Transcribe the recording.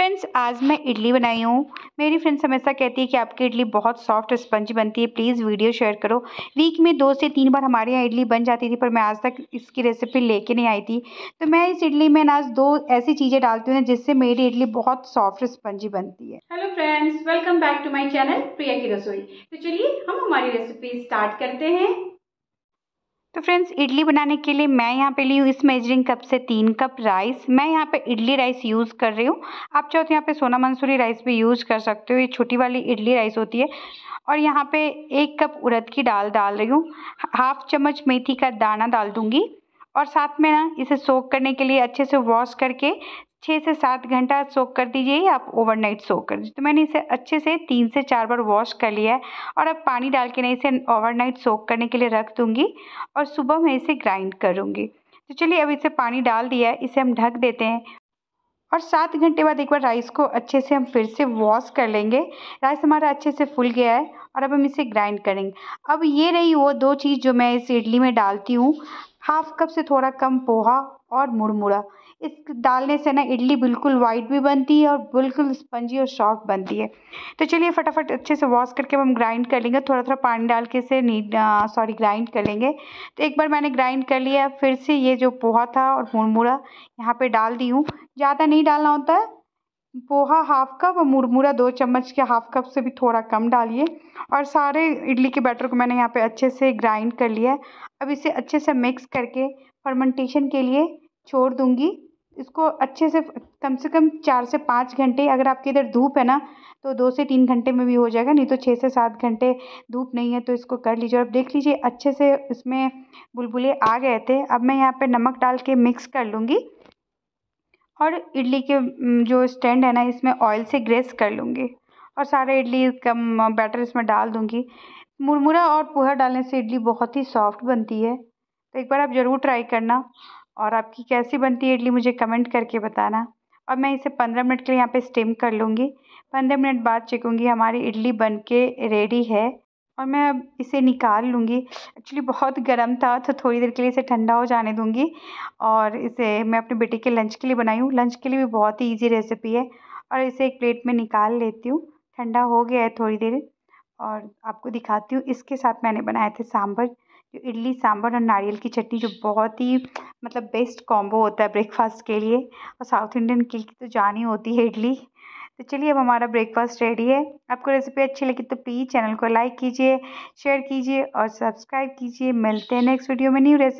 friends आज मैं इडली बनाई हूँ मेरी फ्रेंड्स हमेशा कहती है कि आपकी इडली बहुत सॉफ्ट स्पंज बनती है प्लीज़ वीडियो शेयर करो वीक में दो से तीन बार हमारे यहाँ इडली बन जाती थी पर मैं आज तक इसकी रेसिपी लेके नहीं आई थी तो मैं इस इडली में आज दो ऐसी चीज़ें डालती हूँ जिससे मेरी इडली बहुत सॉफ्ट स्पंजी बनती है hello friends welcome back to my channel Priya की रसोई तो चलिए हम हमारी रेसिपी स्टार्ट करते हैं तो फ्रेंड्स इडली बनाने के लिए मैं यहाँ पे ली हूँ इस मेजरिंग कप से तीन कप राइस मैं यहाँ पे इडली राइस यूज़ कर रही हूँ आप चाहो तो यहाँ पे सोना मंसूरी राइस भी यूज़ कर सकते हो ये छोटी वाली इडली राइस होती है और यहाँ पे एक कप उड़द की दाल डाल रही हूँ हाफ चम्मच मेथी का दाना डाल दूँगी और साथ में ना इसे सोख करने के लिए अच्छे से वॉश करके छः से सात घंटा सोक कर दीजिए या आप ओवरनाइट सोक कर दीजिए तो मैंने इसे अच्छे से तीन से चार बार वॉश कर लिया है और अब पानी डाल के नहीं इसे ओवरनाइट सोक करने के लिए रख दूँगी और सुबह मैं इसे ग्राइंड करूँगी तो चलिए अब इसे पानी डाल दिया है इसे हम ढक देते हैं और सात घंटे बाद एक बार राइस को अच्छे से हम फिर से वॉश कर लेंगे राइस हमारा अच्छे से फूल गया है और अब हम इसे ग्राइंड करेंगे अब ये रही वो दो चीज़ जो मैं इस इडली में डालती हूँ हाफ कप से थोड़ा कम पोहा और मुड़मुड़ा इस डालने से ना इडली बिल्कुल वाइट भी बनती है और बिल्कुल स्पंजी और सॉफ्ट बनती है तो चलिए फटाफट अच्छे से वॉश करके हम ग्राइंड कर लेंगे थोड़ा थोड़ा पानी डाल के इसे नीट सॉरी ग्राइंड कर लेंगे तो एक बार मैंने ग्राइंड कर लिया फिर से ये जो पोहा था और मुड़मुड़ा यहाँ पे डाल दी हूँ ज़्यादा नहीं डालना होता है पोहा हाफ कप और मुरमुरा दो चम्मच के हाफ कप से भी थोड़ा कम डालिए और सारे इडली के बैटर को मैंने यहाँ पे अच्छे से ग्राइंड कर लिया है अब इसे अच्छे से मिक्स करके फर्मेंटेशन के लिए छोड़ दूँगी इसको अच्छे से कम से कम चार से पाँच घंटे अगर आपके इधर धूप है ना तो दो से तीन घंटे में भी हो जाएगा नहीं तो छः से सात घंटे धूप नहीं है तो इसको कर लीजिए और देख लीजिए अच्छे से इसमें बुलबुले आ गए थे अब मैं यहाँ पे नमक डाल के मिक्स कर लूँगी और इडली के जो स्टैंड है ना इसमें ऑयल से ग्रेस कर लूँगी और सारे इडली का बैटर इसमें डाल दूँगी मुरमुरा और पोहा डालने से इडली बहुत ही सॉफ्ट बनती है तो एक बार आप ज़रूर ट्राई करना और आपकी कैसी बनती है इडली मुझे कमेंट करके बताना और मैं इसे पंद्रह मिनट के लिए यहाँ पे स्टीम कर लूँगी पंद्रह मिनट बाद चेकूँगी हमारी इडली बन के रेडी है और मैं अब इसे निकाल लूँगी एक्चुअली बहुत गर्म था तो थोड़ी देर के लिए इसे ठंडा हो जाने दूँगी और इसे मैं अपने बेटे के लंच के लिए बनाई हूँ लंच के लिए भी बहुत ही ईजी रेसिपी है और इसे एक प्लेट में निकाल लेती हूँ ठंडा हो गया है थोड़ी देर और आपको दिखाती हूँ इसके साथ मैंने बनाए थे सांभर जो इडली सांभर और नारियल की चटनी जो बहुत ही मतलब बेस्ट कॉम्बो होता है ब्रेकफास्ट के लिए और साउथ इंडियन की तो जानी होती है इडली तो चलिए अब हमारा ब्रेकफास्ट रेडी है आपको रेसिपी अच्छी लगी तो प्लीज़ चैनल को लाइक कीजिए शेयर कीजिए और सब्सक्राइब कीजिए मिलते हैं नेक्स्ट वीडियो में न्यू रेसिपी